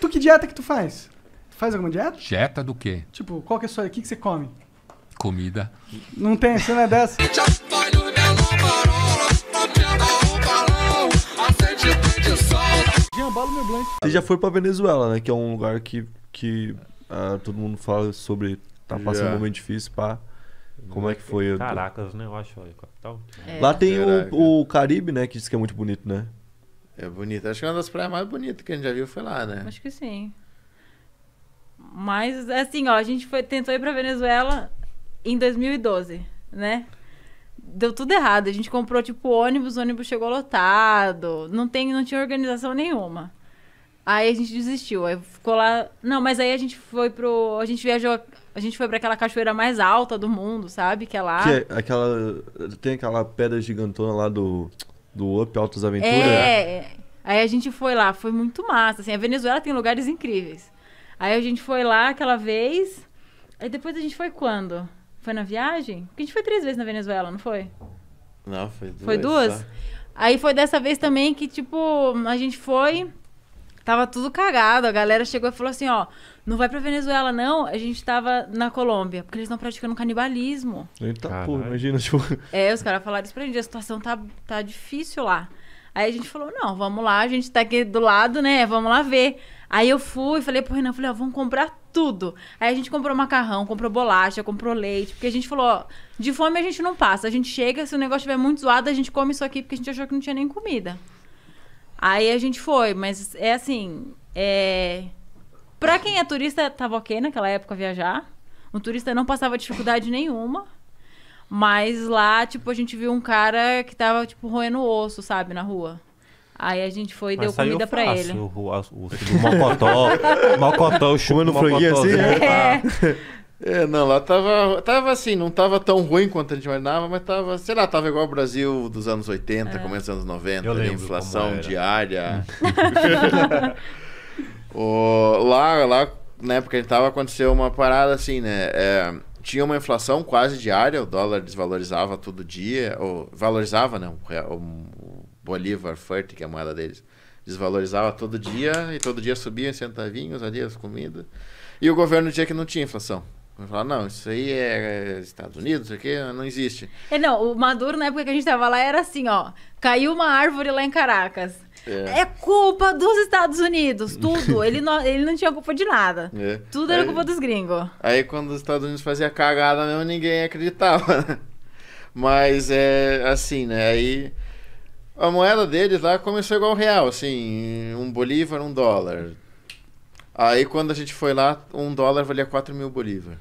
tu que dieta que tu faz? Tu faz alguma dieta? Dieta do quê? Tipo, qual que é a sua... O que, que você come? Comida. Não tem, você não é dessa? meu Você já foi pra Venezuela, né? Que é um lugar que, que ah, todo mundo fala sobre... Tá passando um momento difícil, pá. Como é que foi? Caracas, né? Eu acho, Olha, capital. É. Lá tem o, o Caribe, né? Que diz que é muito bonito, né? É bonito. Acho que é uma das praias mais bonitas que a gente já viu foi lá, né? Acho que sim. Mas, assim, ó, a gente foi, tentou ir pra Venezuela em 2012, né? Deu tudo errado. A gente comprou, tipo, ônibus, o ônibus chegou lotado. Não, tem, não tinha organização nenhuma. Aí a gente desistiu. Aí ficou lá. Não, mas aí a gente foi pro. A gente viajou. A gente foi para aquela cachoeira mais alta do mundo, sabe? Que é lá. Que é aquela. Tem aquela pedra gigantona lá do do Up Altas Aventuras. É, é, aí a gente foi lá, foi muito massa. Assim, a Venezuela tem lugares incríveis. Aí a gente foi lá aquela vez. Aí depois a gente foi quando? Foi na viagem? Porque a gente foi três vezes na Venezuela, não foi? Não, foi duas. Foi duas? Só. Aí foi dessa vez também que, tipo, a gente foi. Tava tudo cagado. A galera chegou e falou assim: ó, não vai pra Venezuela, não. A gente tava na Colômbia, porque eles estão praticando canibalismo. Eita, Caralho. porra, imagina, tipo. É, os caras falaram isso pra gente: a situação tá, tá difícil lá. Aí a gente falou: não, vamos lá, a gente tá aqui do lado, né? Vamos lá ver. Aí eu fui, falei pro Renan, falei, ó, vamos comprar tudo. Aí a gente comprou macarrão, comprou bolacha, comprou leite, porque a gente falou, ó, de fome a gente não passa. A gente chega, se o negócio estiver muito zoado, a gente come isso aqui, porque a gente achou que não tinha nem comida. Aí a gente foi, mas é assim. É... Pra quem é turista, tava ok naquela época viajar. Um turista não passava dificuldade nenhuma. Mas lá, tipo, a gente viu um cara que tava, tipo, roendo osso, sabe, na rua. Aí a gente foi e deu comida pra ele. O, o, o, o mocotó, mocotó, o chumbo no franguinho assim. Né? É. Tá. É, não, lá tava, tava assim, não tava tão ruim quanto a gente imaginava, mas tava, sei lá, tava igual o Brasil dos anos 80, é. começo dos anos 90, inflação diária. Hum. o, lá, lá, na época que a gente tava, aconteceu uma parada assim, né? É, tinha uma inflação quase diária, o dólar desvalorizava todo dia, ou valorizava, não, né? o Bolívar Forte, que é a moeda deles, desvalorizava todo dia, e todo dia subia em centavinhos ali as comidas. E o governo dizia que não tinha inflação. Vamos falar, não, isso aí é, é Estados Unidos, isso aqui não existe. É, não, o Maduro, na época que a gente tava lá, era assim, ó. Caiu uma árvore lá em Caracas. É. é culpa dos Estados Unidos, tudo. ele, não, ele não tinha culpa de nada. É. Tudo era aí, culpa dos gringos. Aí quando os Estados Unidos fazia cagada mesmo, ninguém acreditava. Mas é assim, né? Aí a moeda deles lá começou igual o real, assim, um bolívar, um dólar Aí quando a gente foi lá, um dólar valia 4 mil bolívar.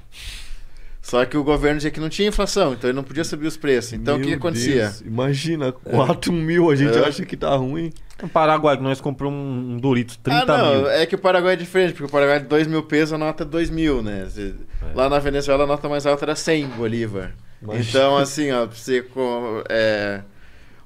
Só que o governo dizia que não tinha inflação, então ele não podia subir os preços. Então Meu o que, que acontecia? Deus, imagina, 4 é. mil, a gente é. acha que tá ruim. O Paraguai, que nós compramos um Doritos, 30 ah, não, mil. É que o Paraguai é diferente, porque o Paraguai é de 2 mil pesos, a nota é 2 mil, né? É. Lá na Venezuela a nota mais alta era 100 bolívar. Imagina. Então, assim, ó, você. É,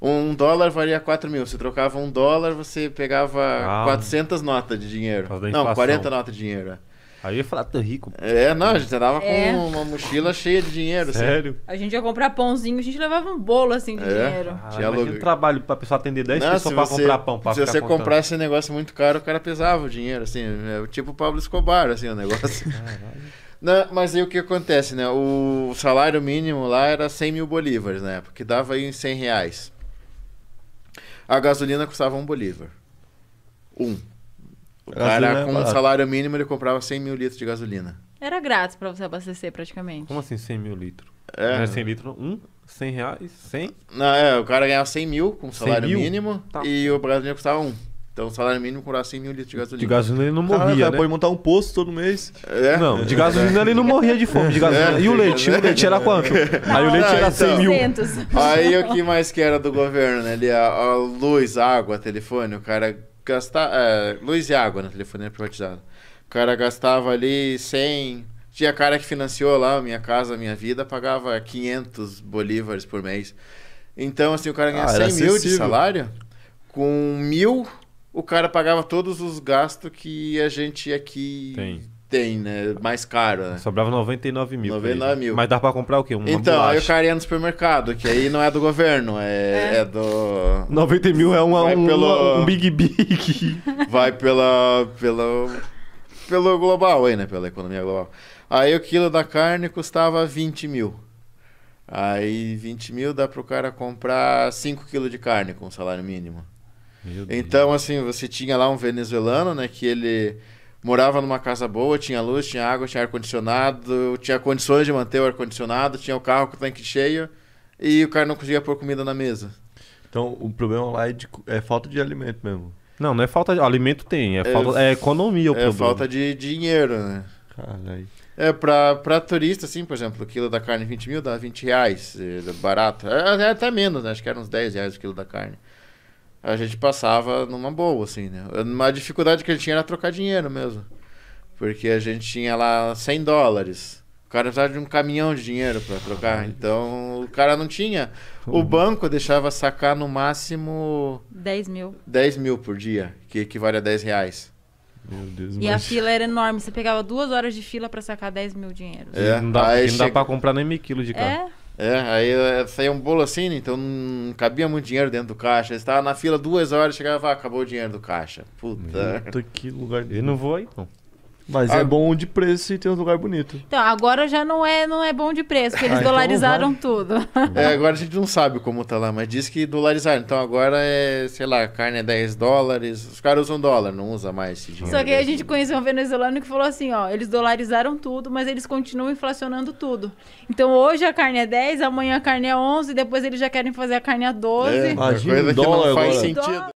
um dólar valia 4 mil. Se trocava um dólar, você pegava ah, 400 notas de dinheiro. Não, 40 notas de dinheiro. É. Aí eu ia falar, tô rico. É, não, a gente andava é. com uma mochila cheia de dinheiro. Assim. Sério? Assim. A gente ia comprar pãozinho, a gente levava um bolo assim de é. dinheiro. Ah, Tinha trabalho pra pessoa atender 10 não, pessoas pra você, comprar pão. Pra se você comprasse um negócio muito caro, o cara pesava o dinheiro, assim. Né? Tipo o Pablo Escobar, assim, o negócio. Não, mas aí o que acontece, né? O salário mínimo lá era 100 mil bolívares, né? Porque dava aí 100 reais a gasolina custava um bolívar. Um. O cara, é com um salário mínimo, ele comprava 100 mil litros de gasolina. Era grátis para você abastecer, praticamente. Como assim 100 mil litros? É. Não é era 100 litros, um? 100 reais? 100? Não, é, o cara ganhava 100 mil com salário mil? mínimo tá. e o gasolina custava um. Então, salário mínimo com 100 mil litros de gasolina. De gasolina ele não morria. né? Pode montar um posto todo mês. É? Não, de gasolina ele não morria de fome. De é. gasolina. É, e o leite? É, o leite era quanto? Aí o leite ah, era 100 mil. Então. Aí o que mais que era do governo, né? a, a luz, água, telefone, o cara gastava. É, luz e água na telefonia né, privatizada. O cara gastava ali 100. Tinha cara que financiou lá a minha casa, a minha vida, pagava 500 bolívares por mês. Então, assim, o cara ganha ah, 100 mil de salário com mil o cara pagava todos os gastos que a gente aqui tem, tem né? Mais caro, né? Sobrava 99 mil. 99 mil. Mas dá pra comprar o quê? Uma então, bolacha. aí o cara ia no supermercado, que aí não é do governo, é, é. é do... 90 mil é uma, um, pelo... um Big Big. Vai pela, pela, pelo global aí, né? Pela economia global. Aí o quilo da carne custava 20 mil. Aí 20 mil dá pro cara comprar 5 quilos de carne com salário mínimo. Então, assim, você tinha lá um venezuelano, né, que ele morava numa casa boa, tinha luz, tinha água, tinha ar-condicionado, tinha condições de manter o ar-condicionado, tinha o carro com o tanque cheio e o cara não conseguia pôr comida na mesa. Então, o problema lá é, de, é falta de alimento mesmo. Não, não é falta de alimento, tem. É, é falta, é, economia o é problema. É falta de dinheiro, né? Caralho. É, pra, pra turista, assim, por exemplo, o quilo da carne 20 mil dá 20 reais, é, barato. É, até menos, né? Acho que era uns 10 reais o quilo da carne a gente passava numa boa, assim, né? Uma dificuldade que ele tinha era trocar dinheiro mesmo. Porque a gente tinha lá 100 dólares. O cara precisava de um caminhão de dinheiro para trocar. Então o cara não tinha. O banco deixava sacar no máximo. 10 mil. 10 mil por dia, que equivale a 10 reais. Meu Deus, e mas... a fila era enorme. Você pegava duas horas de fila para sacar 10 mil dinheiro. É, não dá, aí não dá pra comprar nem meio quilo de carro. É. É, aí saía um bolo assim, então não cabia muito dinheiro dentro do caixa. Estava na fila duas horas, chegava, ah, acabou o dinheiro do caixa. Puta. Puta que lugar. Eu não vou aí, não. Mas é ah, é bom de preço e tem um lugar bonito. Então, agora já não é, não é bom de preço, porque eles ah, então dolarizaram então tudo. É, agora a gente não sabe como tá lá, mas diz que dolarizaram. Então agora é, sei lá, carne é 10 dólares. Os caras usam dólar, não usa mais esse dinheiro. Só que a gente conheceu um venezuelano que falou assim, ó, eles dolarizaram tudo, mas eles continuam inflacionando tudo. Então hoje a carne é 10, amanhã a carne é 11, depois eles já querem fazer a carne a 12. É, Imagina, coisa dólar não faz agora. sentido.